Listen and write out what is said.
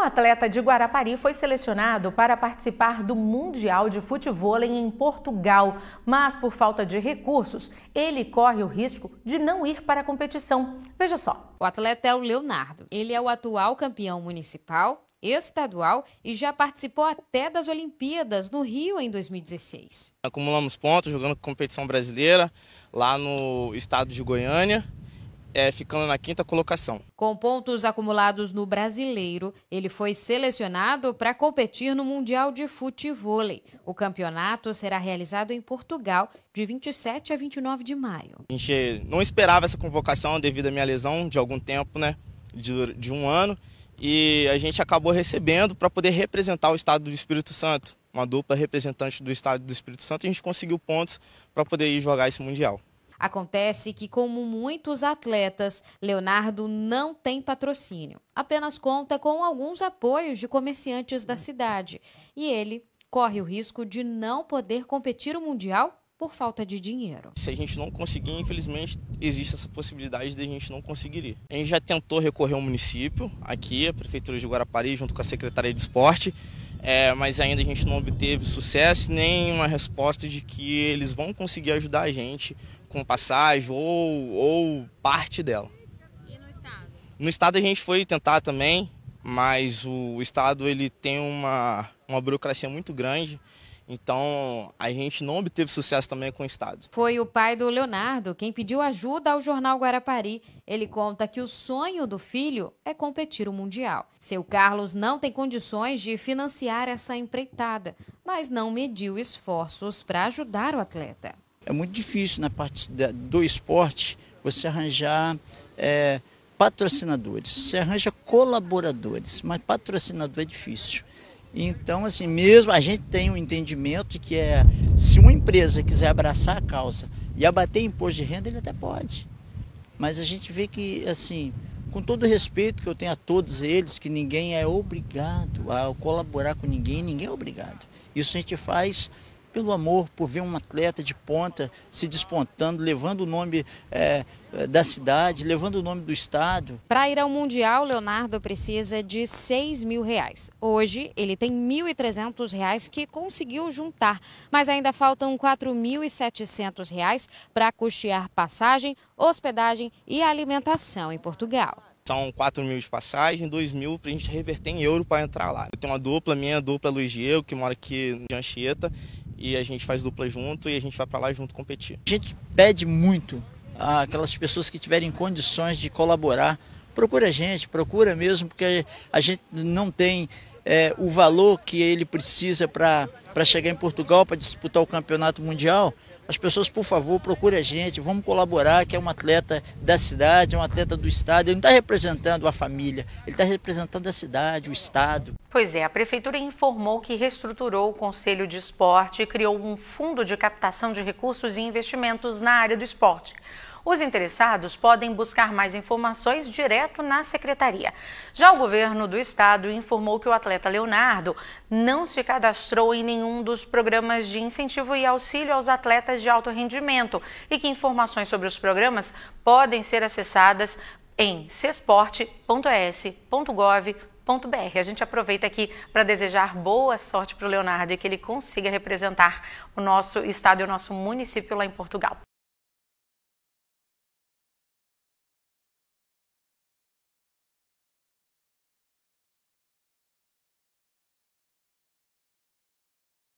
Um atleta de Guarapari foi selecionado para participar do Mundial de Futebol em Portugal, mas por falta de recursos, ele corre o risco de não ir para a competição. Veja só. O atleta é o Leonardo. Ele é o atual campeão municipal, estadual e já participou até das Olimpíadas no Rio em 2016. Acumulamos pontos jogando competição brasileira lá no estado de Goiânia é, ficando na quinta colocação. Com pontos acumulados no brasileiro, ele foi selecionado para competir no Mundial de Futevôlei. O campeonato será realizado em Portugal de 27 a 29 de maio. A gente não esperava essa convocação devido à minha lesão de algum tempo, né? De, de um ano. E a gente acabou recebendo para poder representar o estado do Espírito Santo. Uma dupla representante do estado do Espírito Santo, e a gente conseguiu pontos para poder ir jogar esse Mundial. Acontece que, como muitos atletas, Leonardo não tem patrocínio, apenas conta com alguns apoios de comerciantes da cidade. E ele corre o risco de não poder competir o Mundial por falta de dinheiro. Se a gente não conseguir, infelizmente, existe essa possibilidade de a gente não conseguir. A gente já tentou recorrer ao município, aqui, a Prefeitura de Guarapari, junto com a Secretaria de Esporte, é, mas ainda a gente não obteve sucesso nem uma resposta de que eles vão conseguir ajudar a gente com passagem ou, ou parte dela. E no estado? No estado a gente foi tentar também, mas o estado ele tem uma, uma burocracia muito grande então, a gente não obteve sucesso também com o Estado. Foi o pai do Leonardo quem pediu ajuda ao jornal Guarapari. Ele conta que o sonho do filho é competir o Mundial. Seu Carlos não tem condições de financiar essa empreitada, mas não mediu esforços para ajudar o atleta. É muito difícil na né, parte do esporte você arranjar é, patrocinadores. Você arranja colaboradores, mas patrocinador é difícil. Então, assim, mesmo a gente tem um entendimento que é se uma empresa quiser abraçar a causa e abater imposto de renda, ele até pode. Mas a gente vê que, assim, com todo o respeito que eu tenho a todos eles, que ninguém é obrigado a colaborar com ninguém, ninguém é obrigado. Isso a gente faz pelo amor, por ver um atleta de ponta se despontando, levando o nome é, da cidade, levando o nome do estado. Para ir ao Mundial, Leonardo precisa de 6 mil reais. Hoje, ele tem 1.300 reais que conseguiu juntar, mas ainda faltam 4.700 reais para custear passagem, hospedagem e alimentação em Portugal. São 4 mil de passagem, 2 mil para a gente reverter em euro para entrar lá. Eu tenho uma dupla, minha dupla Luiz Diego, que mora aqui em Anchieta, e a gente faz dupla junto e a gente vai para lá junto competir. A gente pede muito aquelas pessoas que tiverem condições de colaborar, procura a gente, procura mesmo, porque a gente não tem é, o valor que ele precisa para chegar em Portugal para disputar o campeonato mundial. As pessoas, por favor, procure a gente, vamos colaborar, que é um atleta da cidade, é um atleta do estado. Ele não está representando a família, ele está representando a cidade, o estado. Pois é, a prefeitura informou que reestruturou o Conselho de Esporte e criou um fundo de captação de recursos e investimentos na área do esporte. Os interessados podem buscar mais informações direto na secretaria. Já o governo do estado informou que o atleta Leonardo não se cadastrou em nenhum dos programas de incentivo e auxílio aos atletas de alto rendimento e que informações sobre os programas podem ser acessadas em cesporte.es.gov. A gente aproveita aqui para desejar boa sorte para o Leonardo e que ele consiga representar o nosso estado e o nosso município lá em Portugal.